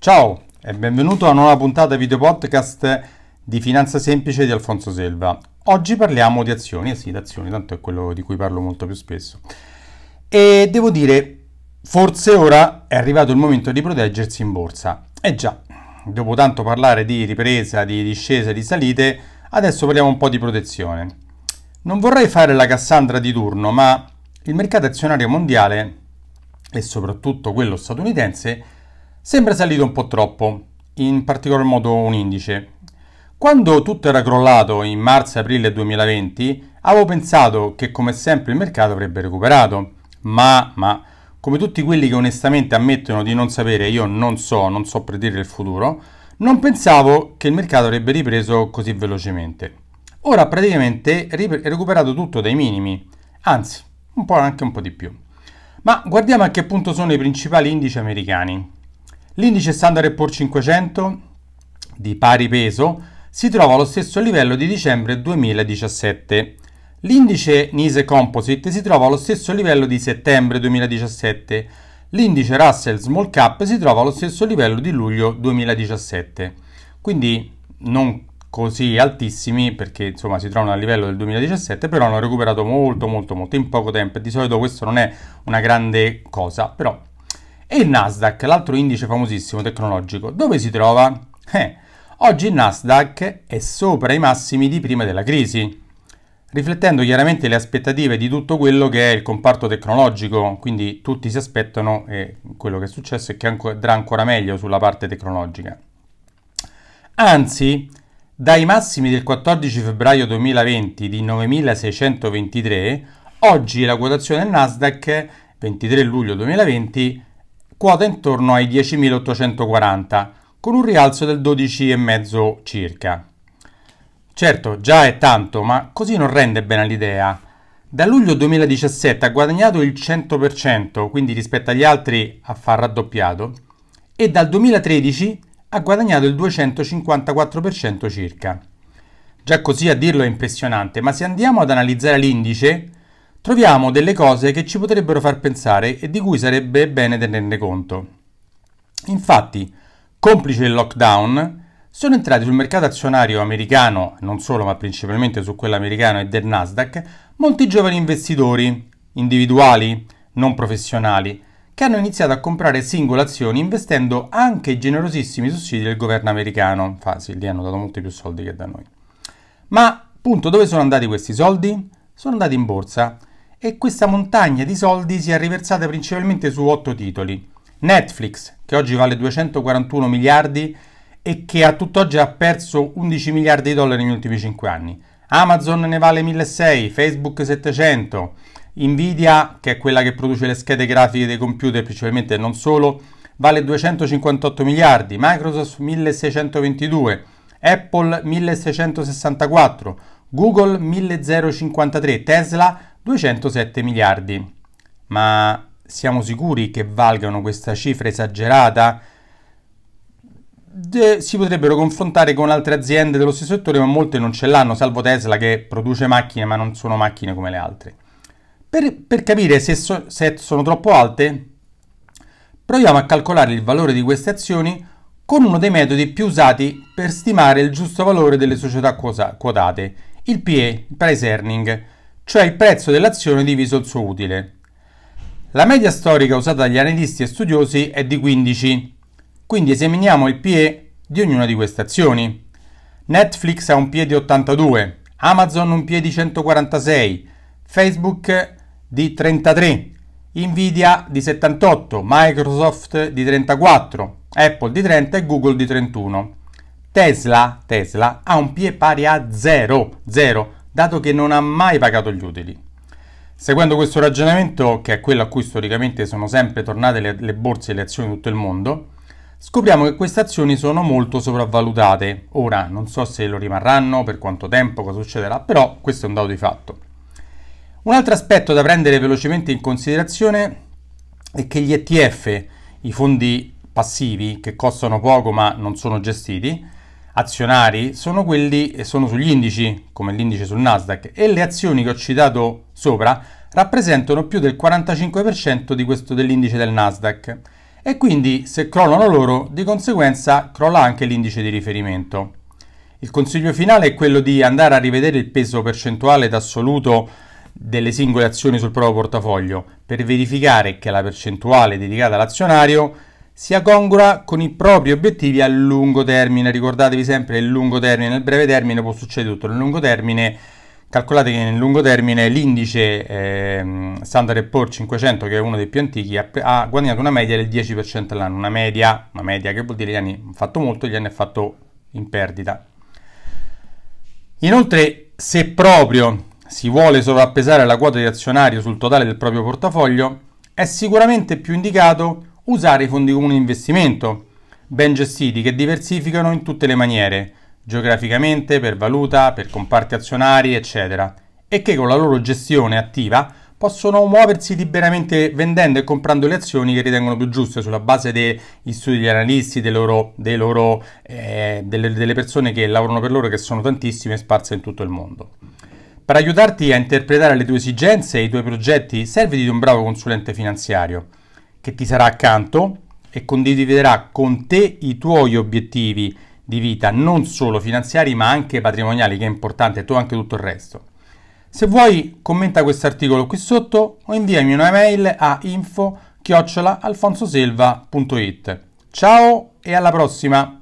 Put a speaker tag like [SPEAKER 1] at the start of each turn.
[SPEAKER 1] Ciao e benvenuto a una nuova puntata video podcast di Finanza Semplice di Alfonso Selva. Oggi parliamo di azioni, eh sì, di azioni, tanto è quello di cui parlo molto più spesso. E devo dire, forse ora è arrivato il momento di proteggersi in borsa. Eh già, dopo tanto parlare di ripresa, di discesa, di salite, adesso parliamo un po' di protezione. Non vorrei fare la Cassandra di turno, ma il mercato azionario mondiale e soprattutto quello statunitense sembra salito un po' troppo, in particolar modo un indice. Quando tutto era crollato in marzo-aprile 2020, avevo pensato che come sempre il mercato avrebbe recuperato, ma, ma, come tutti quelli che onestamente ammettono di non sapere, io non so, non so predire il futuro, non pensavo che il mercato avrebbe ripreso così velocemente. Ora praticamente è recuperato tutto dai minimi, anzi, un po' anche un po' di più. Ma guardiamo a che punto sono i principali indici americani. L'indice Standard Poor's 500 di pari peso si trova allo stesso livello di dicembre 2017. L'indice Nise Composite si trova allo stesso livello di settembre 2017. L'indice Russell Small Cap si trova allo stesso livello di luglio 2017. Quindi non così altissimi perché insomma si trovano a livello del 2017 però hanno recuperato molto molto molto in poco tempo e di solito questo non è una grande cosa però e il Nasdaq, l'altro indice famosissimo tecnologico, dove si trova? Eh, oggi il Nasdaq è sopra i massimi di prima della crisi, riflettendo chiaramente le aspettative di tutto quello che è il comparto tecnologico, quindi tutti si aspettano, e quello che è successo è che andrà ancora meglio sulla parte tecnologica. Anzi, dai massimi del 14 febbraio 2020 di 9623, oggi la quotazione Nasdaq 23 luglio 2020 quota intorno ai 10.840, con un rialzo del 12,5 circa. Certo, già è tanto, ma così non rende bene l'idea. Da luglio 2017 ha guadagnato il 100%, quindi rispetto agli altri ha far raddoppiato, e dal 2013 ha guadagnato il 254% circa. Già così a dirlo è impressionante, ma se andiamo ad analizzare l'indice, troviamo delle cose che ci potrebbero far pensare e di cui sarebbe bene tenerne conto. Infatti, complice il lockdown, sono entrati sul mercato azionario americano, non solo ma principalmente su quello americano e del Nasdaq, molti giovani investitori, individuali, non professionali, che hanno iniziato a comprare singole azioni investendo anche i generosissimi sussidi del governo americano. Fasi, lì hanno dato molti più soldi che da noi. Ma, punto, dove sono andati questi soldi? Sono andati in borsa, e questa montagna di soldi si è riversata principalmente su otto titoli. Netflix, che oggi vale 241 miliardi e che a tutt'oggi ha perso 11 miliardi di dollari negli ultimi 5 anni. Amazon ne vale 1.600, Facebook 700, Nvidia, che è quella che produce le schede grafiche dei computer principalmente e non solo, vale 258 miliardi, Microsoft 1.622, Apple 1.664, Google 1.053, Tesla 207 miliardi. Ma siamo sicuri che valgano questa cifra esagerata? De, si potrebbero confrontare con altre aziende dello stesso settore, ma molte non ce l'hanno, salvo Tesla che produce macchine, ma non sono macchine come le altre. Per, per capire se, so, se sono troppo alte, proviamo a calcolare il valore di queste azioni con uno dei metodi più usati per stimare il giusto valore delle società quotate, il PE, il price earning, cioè il prezzo dell'azione diviso il suo utile. La media storica usata dagli analisti e studiosi è di 15, quindi esaminiamo il PE di ognuna di queste azioni. Netflix ha un PE di 82, Amazon un PE di 146, Facebook di 33, Nvidia di 78, Microsoft di 34, Apple di 30 e Google di 31. Tesla, Tesla ha un PE pari a 0, 0, dato che non ha mai pagato gli utili. Seguendo questo ragionamento, che è quello a cui storicamente sono sempre tornate le, le borse e le azioni di tutto il mondo, scopriamo che queste azioni sono molto sopravvalutate. Ora, non so se lo rimarranno, per quanto tempo, cosa succederà, però questo è un dato di fatto. Un altro aspetto da prendere velocemente in considerazione è che gli ETF, i fondi passivi che costano poco ma non sono gestiti, azionari sono quelli e sono sugli indici, come l'indice sul Nasdaq, e le azioni che ho citato sopra rappresentano più del 45% di questo dell'indice del Nasdaq. E quindi se crollano loro, di conseguenza crolla anche l'indice di riferimento. Il consiglio finale è quello di andare a rivedere il peso percentuale ed assoluto delle singole azioni sul proprio portafoglio per verificare che la percentuale dedicata all'azionario sia congrua con i propri obiettivi a lungo termine. Ricordatevi sempre il lungo termine, nel breve termine può succedere tutto, nel lungo termine calcolate che nel lungo termine l'indice eh, Standard Poor's 500 che è uno dei più antichi ha, ha guadagnato una media del 10% all'anno, una media, una media che vuol dire gli anni ha fatto molto, gli anni ha fatto in perdita. Inoltre, se proprio si vuole sovrappesare la quota di azionario sul totale del proprio portafoglio, è sicuramente più indicato usare i fondi comuni di investimento, ben gestiti, che diversificano in tutte le maniere, geograficamente, per valuta, per comparti azionari, eccetera, e che con la loro gestione attiva possono muoversi liberamente vendendo e comprando le azioni che ritengono più giuste sulla base degli studi degli analisti, dei loro, dei loro, eh, delle, delle, persone che lavorano per loro, che sono tantissime e sparse in tutto il mondo. Per aiutarti a interpretare le tue esigenze e i tuoi progetti, serviti di un bravo consulente finanziario che ti sarà accanto e condividerà con te i tuoi obiettivi di vita, non solo finanziari ma anche patrimoniali, che è importante, tu anche tutto il resto. Se vuoi commenta questo articolo qui sotto o inviami una mail a info chiocciolaalfonsoselva.it. Ciao e alla prossima!